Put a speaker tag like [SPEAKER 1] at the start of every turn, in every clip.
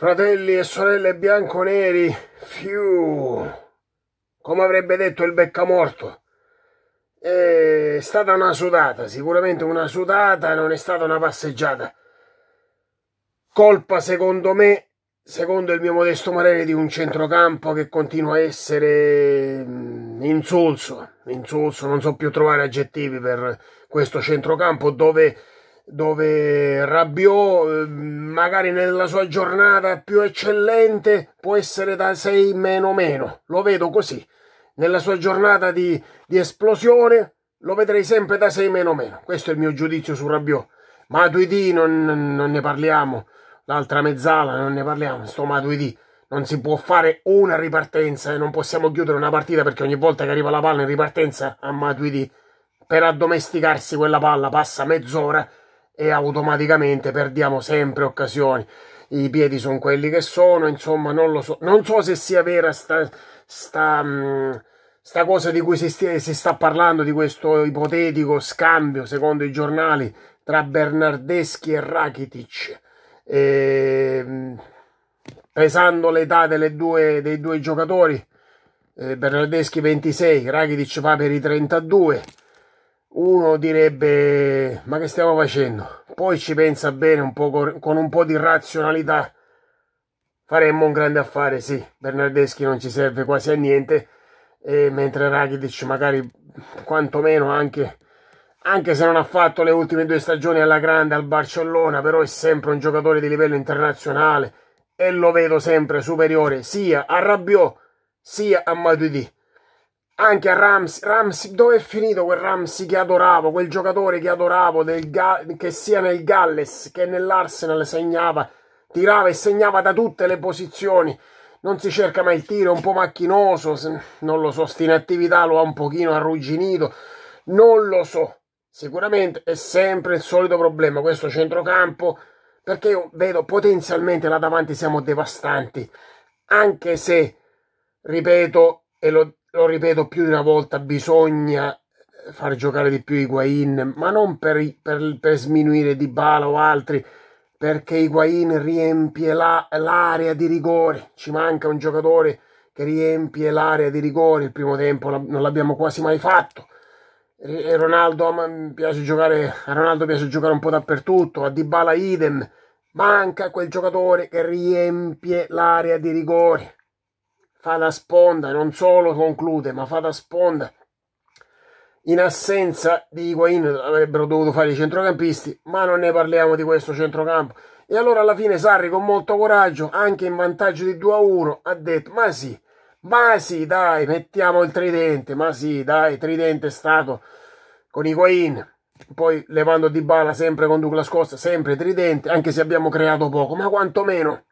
[SPEAKER 1] Fratelli e sorelle bianco-neri, fiu, come avrebbe detto il beccamorto, è stata una sudata, sicuramente una sudata, non è stata una passeggiata. Colpa, secondo me, secondo il mio modesto parere, di un centrocampo che continua a essere mm, insulso, insulso, non so più trovare aggettivi per questo centrocampo dove dove Rabiot eh, magari nella sua giornata più eccellente può essere da 6 meno meno, lo vedo così, nella sua giornata di, di esplosione lo vedrei sempre da 6 meno meno, questo è il mio giudizio su Rabiot, Matuidi non, non ne parliamo, l'altra mezzala non ne parliamo, sto Matuidi non si può fare una ripartenza e non possiamo chiudere una partita perché ogni volta che arriva la palla in ripartenza a Matuidi per addomesticarsi quella palla passa mezz'ora e automaticamente perdiamo sempre occasioni. I piedi sono quelli che sono, insomma, non lo so. Non so se sia vera sta, sta, mm, sta cosa di cui si, stia, si sta parlando, di questo ipotetico scambio, secondo i giornali, tra Bernardeschi e Rakitic. E, ehm, pesando l'età due, dei due giocatori, eh, Bernardeschi 26, Rakitic va per i 32 uno direbbe ma che stiamo facendo? Poi ci pensa bene un po' con un po' di razionalità. Faremmo un grande affare, sì. Bernardeschi non ci serve quasi a niente, e mentre Rakitic magari quantomeno anche, anche se non ha fatto le ultime due stagioni alla grande al Barcellona, però è sempre un giocatore di livello internazionale e lo vedo sempre superiore sia a Rabiot sia a Matuidi anche a Ramsey, Ramsey dove è finito quel Ramsey che adoravo, quel giocatore che adoravo, che sia nel Galles che nell'Arsenal segnava, tirava e segnava da tutte le posizioni, non si cerca mai il tiro, è un po' macchinoso, non lo so, sta in attività lo ha un pochino arrugginito, non lo so, sicuramente è sempre il solito problema questo centrocampo, perché io vedo potenzialmente là davanti siamo devastanti, anche se, ripeto, e lo lo ripeto più di una volta, bisogna eh, far giocare di più Higuain, ma non per, per, per sminuire Di Bala o altri, perché Higuain riempie la, l'area di rigore, ci manca un giocatore che riempie l'area di rigore, il primo tempo non l'abbiamo quasi mai fatto. E Ronaldo mm, piace giocare, a Ronaldo piace giocare un po' dappertutto, a Dybala idem, manca quel giocatore che riempie l'area di rigore fa da sponda, non solo conclude, ma fa da sponda. In assenza di Higuain avrebbero dovuto fare i centrocampisti, ma non ne parliamo di questo centrocampo. E allora alla fine Sarri con molto coraggio, anche in vantaggio di 2-1, ha detto ma sì, ma sì dai, mettiamo il tridente, ma sì dai, tridente è stato con Higuain, poi levando Di Bala sempre con Douglas Costa, sempre tridente, anche se abbiamo creato poco, ma quantomeno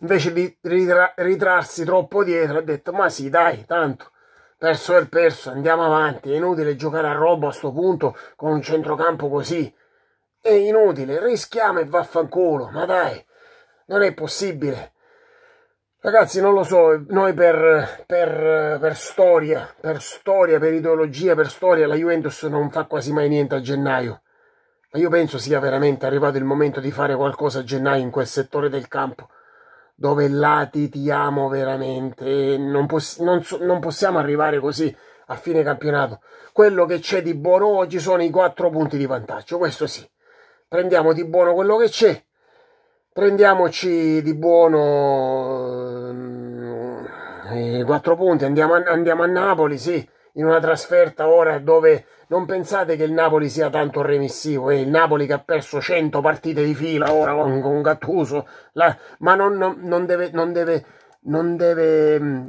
[SPEAKER 1] invece di ritra- ritrarsi troppo dietro ha detto ma sì dai tanto perso è perso andiamo avanti è inutile giocare a robo a sto punto con un centrocampo così è inutile rischiamo e vaffanculo ma dai non è possibile Ragazzi, non lo so, noi per, per, per, storia, per storia, per ideologia, per storia, la Juventus non fa quasi mai niente a gennaio. Ma io penso sia veramente arrivato il momento di fare qualcosa a gennaio in quel settore del campo dove la titiamo veramente. Non, poss- non, so- non, possiamo arrivare così a fine campionato. Quello che c'è di buono oggi sono i quattro punti di vantaggio, questo sì. Prendiamo di buono quello che c'è, prendiamoci di buono mm, i quattro punti, andiamo a, andiamo a Napoli, sì in una trasferta ora dove non pensate che il Napoli sia tanto remissivo, è eh? il Napoli che ha perso 100 partite di fila ora con, con Gattuso, la, ma non, non, non, deve, non deve, non deve,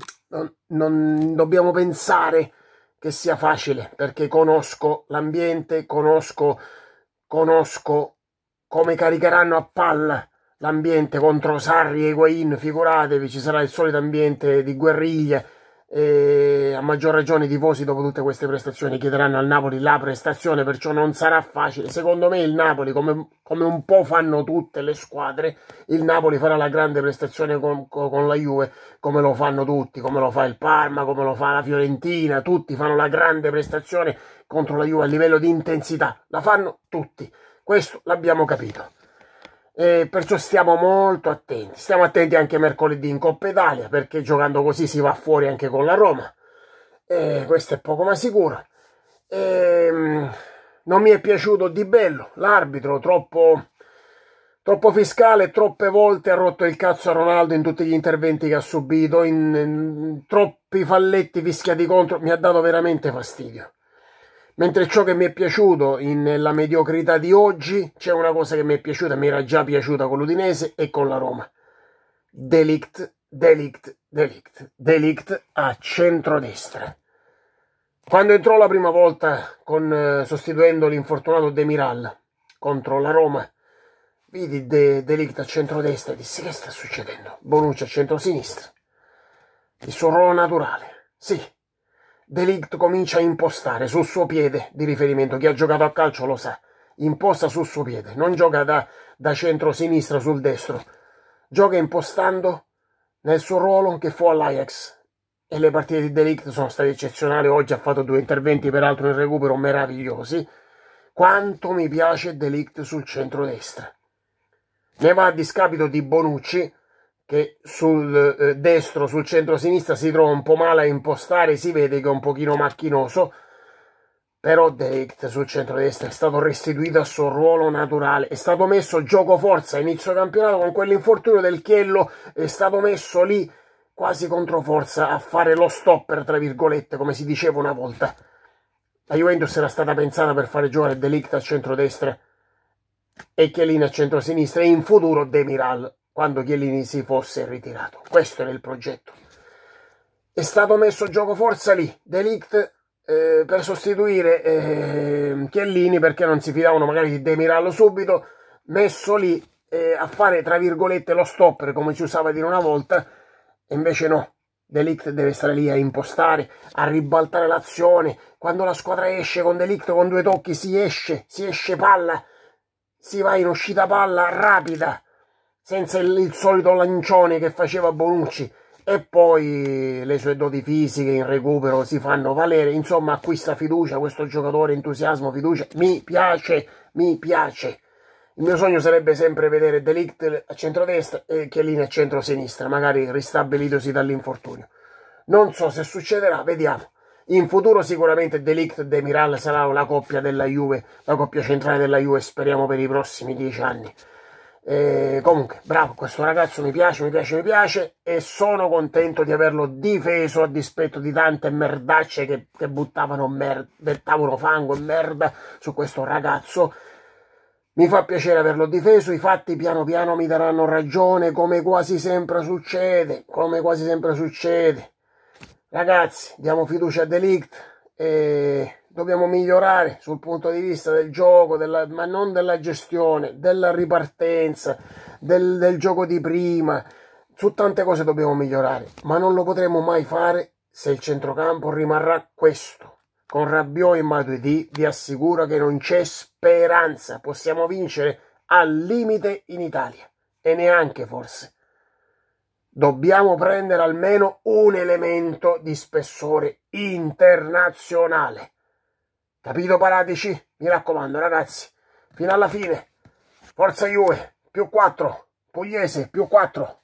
[SPEAKER 1] non dobbiamo pensare che sia facile perché conosco l'ambiente, conosco, conosco come caricheranno a palla l'ambiente contro Sarri e Higuain, figuratevi, ci sarà il solito ambiente di guerriglia e a maggior ragione i tifosi dopo tutte queste prestazioni chiederanno al Napoli la prestazione perciò non sarà facile secondo me il Napoli come, come un po' fanno tutte le squadre il Napoli farà la grande prestazione con, con, la Juve come lo fanno tutti come lo fa il Parma come lo fa la Fiorentina tutti fanno la grande prestazione contro la Juve a livello di intensità la fanno tutti questo l'abbiamo capito eh, perciò stiamo molto attenti. Stiamo attenti anche mercoledì in Coppa Italia perché giocando così si va fuori anche con la Roma. Eh, questo è poco ma sicuro. Eh, non mi è piaciuto Di Bello, l'arbitro troppo, troppo, fiscale, troppe volte ha rotto il cazzo a Ronaldo in tutti gli interventi che ha subito, in, in troppi falletti fischiati contro, mi ha dato veramente fastidio. Mentre ciò che mi è piaciuto nella mediocrità di oggi, c'è una cosa che mi è piaciuta, mi era già piaciuta con l'Udinese e con la Roma. Delict, Delict, Delict, Delict a centrodestra. Quando entrò la prima volta con, eh, sostituendo l'infortunato De Miral contro la Roma, vidi De, Delict a centrodestra e dissi che sta succedendo? Bonucci a centrosinistra. Il suo ruolo naturale, sì, Delict comincia a impostare sul suo piede di riferimento. Chi ha giocato a calcio lo sa. Imposta sul suo piede, non gioca da, da centro-sinistra sul destro. Gioca impostando nel suo ruolo che fu all'Ajax. E le partite di Delict sono state eccezionali. Oggi ha fatto due interventi, peraltro in recupero, meravigliosi. Quanto mi piace Delict sul centro-destra. Ne va a discapito di Bonucci, che sul eh, destro, sul centro-sinistra si trova un po' male a impostare, si vede che è un pochino macchinoso, però Delict sul centro-destra è stato restituito al suo ruolo naturale, è stato messo gioco forza a inizio campionato con quell'infortunio del Chiello, è stato messo lì quasi contro forza a fare lo stopper, tra virgolette, come si diceva una volta. La Juventus era stata pensata per fare giocare Delict a centro-destra e Chiellini a centro-sinistra e in futuro Demiral quando Chiellini si fosse ritirato. Questo era il progetto. È stato messo gioco forza lì, Delict eh, per sostituire eh, Chiellini perché non si fidavano magari di Demirallo subito, messo lì eh, a fare tra virgolette lo stopper come si usava dire una volta, e invece no. Delict deve stare lì a impostare, a ribaltare l'azione. Quando la squadra esce con Delict con due tocchi si esce, si esce palla, si va in uscita palla rapida senza il, il solito lancione che faceva Bonucci e poi le sue doti fisiche in recupero si fanno valere, insomma acquista fiducia questo giocatore, entusiasmo, fiducia, mi piace, mi piace. Il mio sogno sarebbe sempre vedere Delict a centrodestra e Chiellini a centro-sinistra, magari ristabilitosi dall'infortunio. Non so se succederà, vediamo. In futuro sicuramente Delict e De Miral sarà una coppia della Juve, la coppia centrale della Juve, speriamo per i prossimi dieci anni. E eh, comunque, bravo, questo ragazzo mi piace, mi piace, mi piace e sono contento di averlo difeso a dispetto di tante merdacce che, che buttavano, mer buttavano fango e merda su questo ragazzo. Mi fa piacere averlo difeso, i fatti piano piano mi daranno ragione, come quasi sempre succede, come quasi sempre succede. Ragazzi, diamo fiducia a Delict e dobbiamo migliorare sul punto di vista del gioco, della, ma non della gestione, della ripartenza, del, del gioco di prima. Su tante cose dobbiamo migliorare, ma non lo potremo mai fare se il centrocampo rimarrà questo. Con Rabiot e Matuidi vi assicuro che non c'è speranza. Possiamo vincere al limite in Italia e neanche forse. Dobbiamo prendere almeno un elemento di spessore internazionale. Capito Paratici? Mi raccomando ragazzi, fino alla fine. Forza Juve, più 4, Pugliese, più 4.